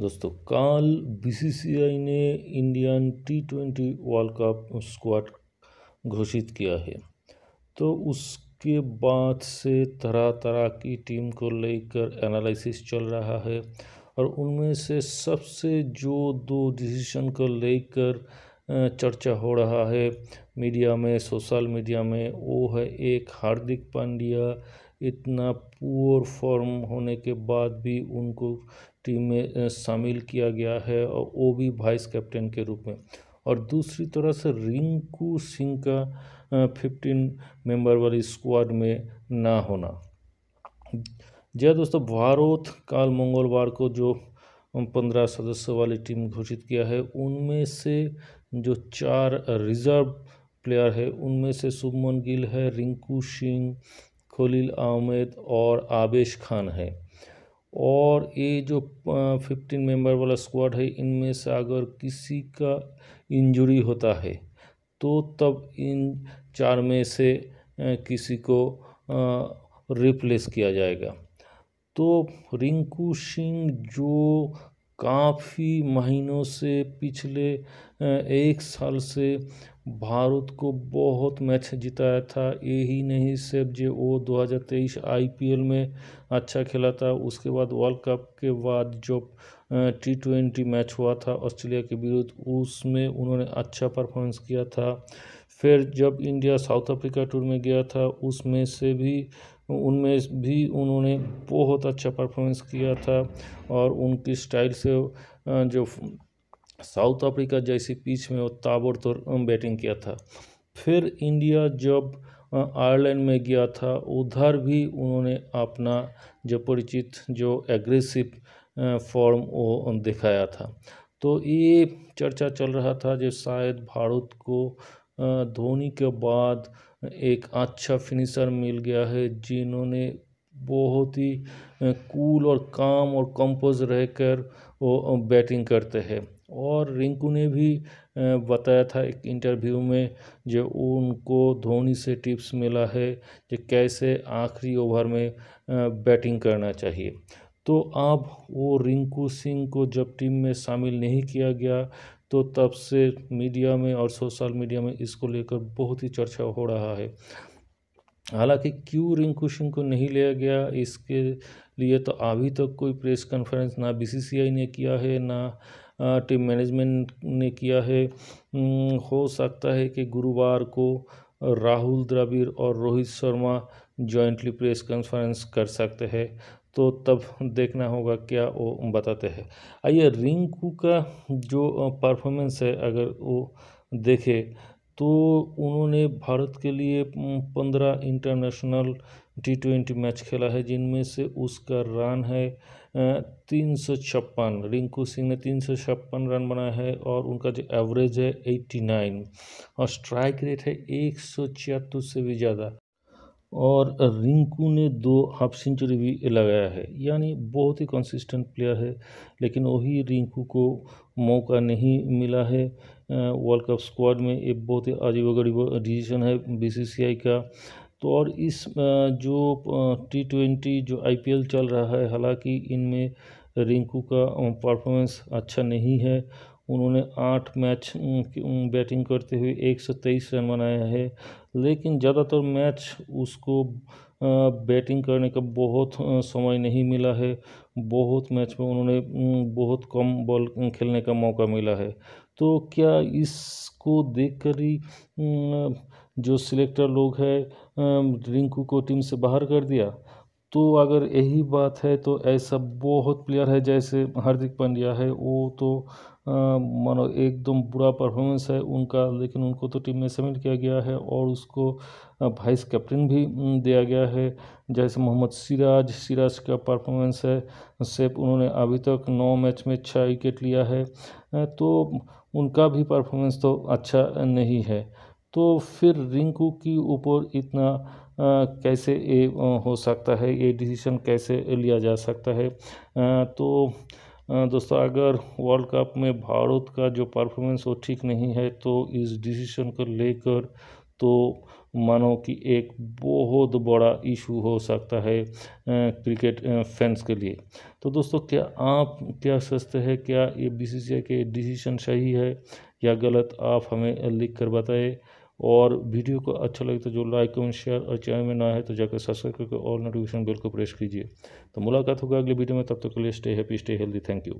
दोस्तों कल बीसीसीआई ने Indian T twenty World Cup squad घोषित किया है तो उसके बाद से तरह तरह की टीम को लेकर एनालिसिस चल रहा है और उनमें से सबसे जो दो डिसीजन को लेकर चर्चा हो रहा है मीडिया में सोशल मीडिया में वो है एक हार्दिक पांड्या इतना पुअर फॉर्म होने के बाद भी उनको टीम में शामिल किया गया है और वो भी वाइस कैप्टन के रूप में और दूसरी तरह से रिंकू सिंह का फिफ्टीन मेंबर वाली स्क्वाड में ना होना जय दोस्तों भारत काल मंगलवार को जो पंद्रह सदस्य वाली टीम घोषित किया है उनमें से जो चार रिजर्व प्लेयर है उनमें से शुभमन गिल है रिंकू सिंह खलील आहमेद और आबेश खान है और ये जो फिफ्टीन मेंबर वाला स्क्वाड है इनमें से अगर किसी का इंजरी होता है तो तब इन चार में से किसी को रिप्लेस किया जाएगा तो रिंकू सिंह जो काफ़ी महीनों से पिछले एक साल से भारत को बहुत मैच जिताया था यही नहीं सिर्फ जो वो दो हज़ार तेईस आई पी एल में अच्छा खेला था उसके बाद वर्ल्ड कप के बाद जो टी ट्वेंटी मैच हुआ था ऑस्ट्रेलिया के विरुद्ध उसमें उन्होंने अच्छा परफॉर्मेंस किया था फिर जब इंडिया साउथ अफ्रीका टूर में गया था उसमें से भी उनमें भी उन्होंने बहुत अच्छा परफॉर्मेंस किया था और उनकी स्टाइल से जो साउथ अफ्रीका जैसी पीच में वो ताबड़तोड़ बैटिंग किया था फिर इंडिया जब आयरलैंड में गया था उधर भी उन्होंने अपना जो परिचित जो एग्रेसिव फॉर्म वो दिखाया था तो ये चर्चा चल रहा था जो शायद भारत को धोनी के बाद एक अच्छा फिनिशर मिल गया है जिन्होंने बहुत ही कूल और काम और कंपोज रहकर वो बैटिंग करते हैं और रिंकू ने भी बताया था एक इंटरव्यू में जो उनको धोनी से टिप्स मिला है कि कैसे आखिरी ओवर में बैटिंग करना चाहिए तो अब वो रिंकू सिंह को जब टीम में शामिल नहीं किया गया तो तब से मीडिया में और सोशल मीडिया में इसको लेकर बहुत ही चर्चा हो रहा है हालांकि क्यों रिंकू सिंह को नहीं लिया गया इसके लिए तो अभी तक तो कोई प्रेस कॉन्फ्रेंस ना बीसीसीआई ने किया है ना टीम मैनेजमेंट ने किया है हो सकता है कि गुरुवार को राहुल द्रविड़ और Rohit Sharma jointly press conference कर सकते हैं तो तब देखना होगा क्या वो बताते हैं आइए रिंकू का जो परफॉर्मेंस है अगर वो देखे तो उन्होंने भारत के लिए पंद्रह इंटरनेशनल टी ट्वेंटी मैच खेला है जिनमें से उसका रन है तीन सौ छप्पन रिंकू सिंह ने तीन सौ छप्पन रन बनाया है और उनका जो एवरेज है एट्टी नाइन और स्ट्राइक रेट है एक सौ छिहत्तर से भी ज़्यादा और रिंकू ने दो हाफ सेंचुरी भी लगाया है यानी बहुत ही कंसिस्टेंट प्लेयर है लेकिन वही रिंकू को मौका नहीं मिला है वर्ल्ड कप स्क्वाड में एक बहुत ही अजीब गरीब डिसीजन है बीसीसीआई का तो और इस जो टी ट्वेंटी जो आईपीएल चल रहा है हालांकि इनमें रिंकू का परफॉर्मेंस अच्छा नहीं है उन्होंने आठ मैच बैटिंग करते हुए एक सौ तेईस रन बनाया है लेकिन ज़्यादातर मैच उसको बैटिंग करने का बहुत समय नहीं मिला है बहुत मैच में उन्होंने बहुत कम बॉल खेलने का मौका मिला है तो क्या इसको देखकर ही जो सिलेक्टर लोग हैं रिंकू को टीम से बाहर कर दिया तो अगर यही बात है तो ऐसा बहुत प्लेयर है जैसे हार्दिक पांड्या है वो तो मानो एकदम बुरा परफॉर्मेंस है उनका लेकिन उनको तो टीम में समिट किया गया है और उसको वाइस कैप्टन भी दिया गया है जैसे मोहम्मद सिराज सिराज का परफॉर्मेंस है सिर्फ उन्होंने अभी तक नौ मैच में छः विकेट लिया है तो उनका भी परफॉर्मेंस तो अच्छा नहीं है तो फिर रिंकू की ऊपर इतना कैसे ये हो सकता है ये डिसीजन कैसे लिया जा सकता है तो दोस्तों अगर वर्ल्ड कप में भारत का जो परफॉर्मेंस वो ठीक नहीं है तो इस डिसीजन को लेकर तो मानो कि एक बहुत बड़ा इशू हो सकता है क्रिकेट फैंस के लिए तो दोस्तों क्या आप क्या सोचते हैं क्या ये बी के डिसीजन सही है या गलत आप हमें लिख कर बताएं और वीडियो को अच्छा लगे तो जो लाइक कमेंट शेयर और चैनल में ना है तो जाकर सब्सक्राइब करके और नोटिफिकेशन बिल को प्रेस कीजिए तो मुलाकात होगा अगले वीडियो में तब तक के लिए stay happy stay healthy thank you